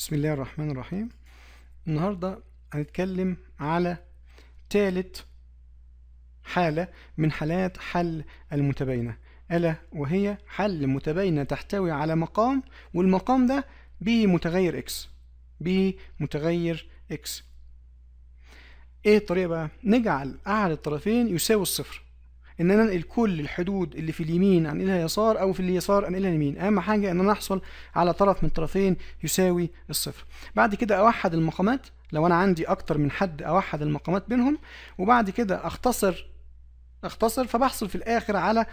بسم الله الرحمن الرحيم النهاردة هنتكلم على تالت حالة من حالات حل المتباينة ألا وهي حل متباينة تحتوي على مقام والمقام ده به متغير إكس به متغير إكس إيه الطريقة بقى؟ نجعل أحد الطرفين يساوي الصفر ان انا انقل كل الحدود اللي في اليمين انقلها يسار او في اليسار انقلها يمين اهم حاجه ان انا احصل على طرف من طرفين يساوي الصفر بعد كده اوحد المقامات لو انا عندي اكتر من حد اوحد المقامات بينهم وبعد كده اختصر اختصر فبحصل في الاخر على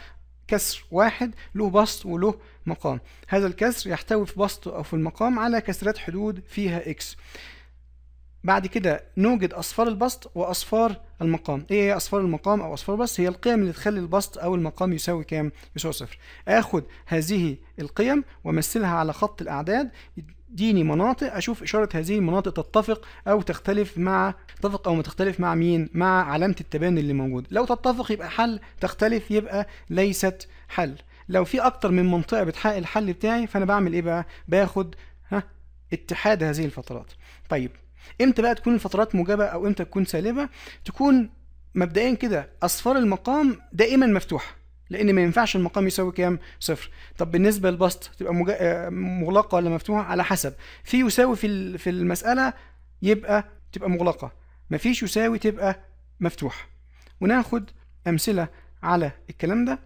كسر واحد له بسط وله مقام هذا الكسر يحتوي في بسط او في المقام على كسرات حدود فيها اكس بعد كده نوجد أصفار البسط وأصفار المقام إيه هي أصفار المقام أو أصفار البسط هي القيم اللي تخلي البسط أو المقام يساوي كام يساوي صفر آخد هذه القيم وأمثلها على خط الأعداد يديني مناطق أشوف إشارة هذه المناطق تتفق أو تختلف مع تتفق أو ما تختلف مع مين مع علامة التباين اللي موجود لو تتفق يبقى حل تختلف يبقى ليست حل لو في أكتر من منطقة بتحقق الحل بتاعي فأنا بعمل إيه بقى باخد ها اتحاد هذه الفترات طيب امتى بقى تكون الفترات موجبه او امتى تكون سالبه تكون مبدئيا كده اصفار المقام دائما مفتوحه لان ما ينفعش المقام يساوي كام صفر طب بالنسبه للبسط تبقى مجا... آه، مغلقه ولا مفتوحه على حسب في يساوي في في المساله يبقى تبقى مغلقه مفيش يساوي تبقى مفتوحه وناخد امثله على الكلام ده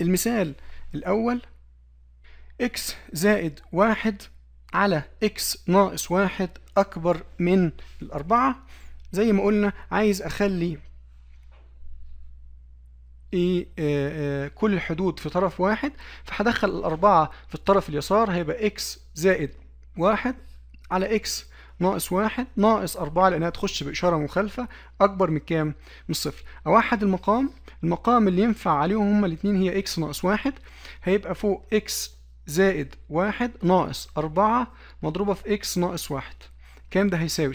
المثال الاول اكس زائد واحد على اكس ناقص واحد أكبر من الأربعة زي ما قلنا عايز أخلي إيه، آه، آه، كل الحدود في طرف واحد فهدخل الأربعة في الطرف اليسار هيبقى اكس زائد واحد على اكس ناقص واحد ناقص أربعة لأنها تخش بإشارة مخالفة أكبر من كام؟ من صفر أوحد المقام المقام اللي ينفع عليهم هما الاتنين هي اكس ناقص واحد هيبقى فوق اكس زائد واحد ناقص أربعة مضروبة في اكس ناقص واحد كام ده هيساوي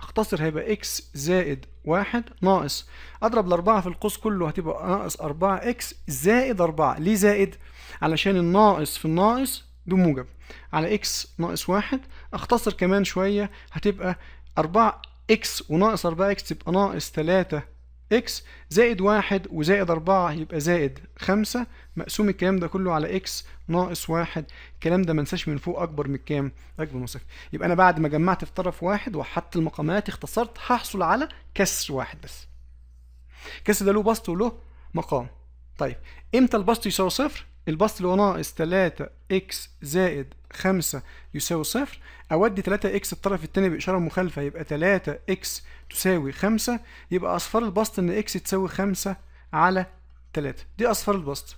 اختصر هيبقى x زائد واحد ناقص اضرب الاربعة في القوس كله هتبقى ناقص اربعة x زائد اربعة ليه زائد علشان الناقص في الناقص بموجب موجب على x ناقص واحد اختصر كمان شوية هتبقى اربعة x وناقص اربعة x تبقى ناقص تلاتة اكس زائد واحد وزائد أربعة يبقى زائد خمسة مقسوم الكلام ده كله على اكس ناقص واحد الكلام ده منساش من فوق أكبر من كام؟ أكبر من صفر يبقى أنا بعد ما جمعت في طرف واحد وحدت المقامات اختصرت هحصل على كسر واحد بس الكسر ده له بسط وله مقام طيب امتى البسط يساوي صفر؟ البسط اللي هو ناقص 3 اكس زائد 5 يساوي صفر اودي 3 اكس الطرف الثاني باشاره مخالفه يبقى 3 اكس تساوي 5 يبقى اصفار البسط ان اكس تساوي 5 على 3 دي اصفار البسط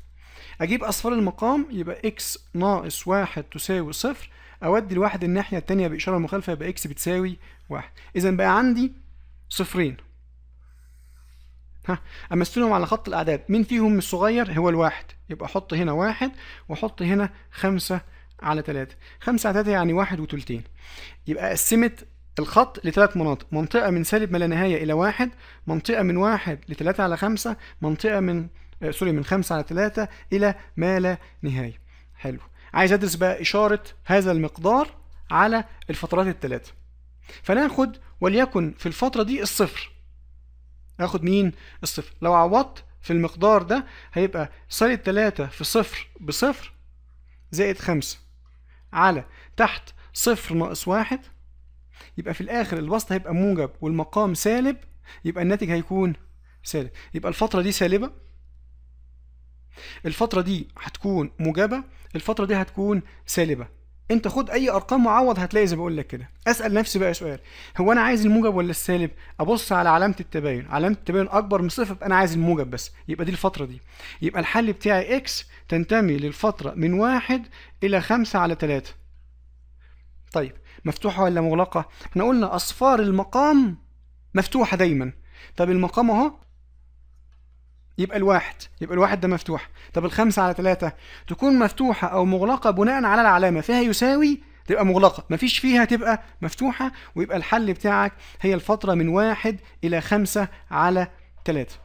اجيب اصفار المقام يبقى اكس ناقص 1 تساوي صفر اودي الواحد الناحيه الثانيه باشاره مخالفه يبقى اكس بتساوي 1 اذا بقى عندي صفرين ها امثلهم على خط الاعداد مين فيهم الصغير هو الواحد يبقى احط هنا واحد واحط هنا خمسة على ثلاثة خمسة على ثلاثة يعني واحد وتلتين يبقى قسمت الخط لثلاث مناطق منطقة من سالب ما لا نهاية إلى واحد منطقة من واحد لثلاثة على خمسة منطقة من آه سوري من خمسة على ثلاثة إلى ما لا نهاية حلو عايز أدرس بقى إشارة هذا المقدار على الفترات الثلاثة فناخد وليكن في الفترة دي الصفر اخد مين الصفر لو عوضت في المقدار ده هيبقى سالب 3 في صفر بصفر زائد 5 على تحت صفر ناقص واحد يبقى في الاخر الوسط هيبقى موجب والمقام سالب يبقى الناتج هيكون سالب يبقى الفترة دي سالبة الفترة دي هتكون موجبة الفترة دي هتكون سالبة انت خد اي ارقام معوض هتلاقي زي بقول لك كده اسال نفسي بقى سؤال هو انا عايز الموجب ولا السالب ابص على علامه التباين علامه التباين اكبر من صفر انا عايز الموجب بس يبقى دي الفتره دي يبقى الحل بتاعي اكس تنتمي للفتره من واحد الى خمسة على ثلاثة طيب مفتوحه ولا مغلقه احنا قلنا اصفار المقام مفتوحه دايما طب المقام اهو يبقى الواحد يبقى الواحد ده مفتوح طب الخمسة على ثلاثة تكون مفتوحة أو مغلقة بناء على العلامة فيها يساوي تبقى مغلقة مفيش فيها تبقى مفتوحة ويبقى الحل بتاعك هي الفترة من واحد إلى خمسة على ثلاثة